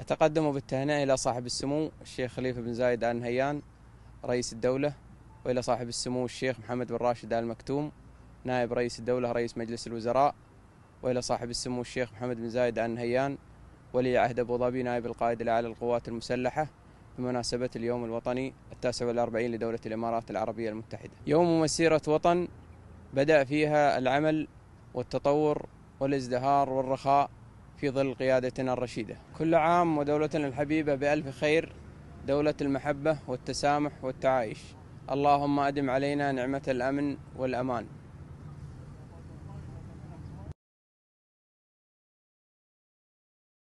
أتقدم بالتهنئة إلى صاحب السمو الشيخ خليفة بن زايد آل نهيان رئيس الدولة وإلى صاحب السمو الشيخ محمد بن راشد آل مكتوم نائب رئيس الدولة رئيس مجلس الوزراء وإلى صاحب السمو الشيخ محمد بن زايد آل نهيان ولي عهد أبو ظبي نائب القائد الأعلى للقوات المسلحة بمناسبة اليوم الوطني التاسع والأربعين لدولة الإمارات العربية المتحدة يوم مسيرة وطن بدأ فيها العمل والتطور والازدهار والرخاء في ظل قيادتنا الرشيدة كل عام ودولتنا الحبيبة بألف خير دولة المحبة والتسامح والتعايش اللهم أدم علينا نعمة الأمن والأمان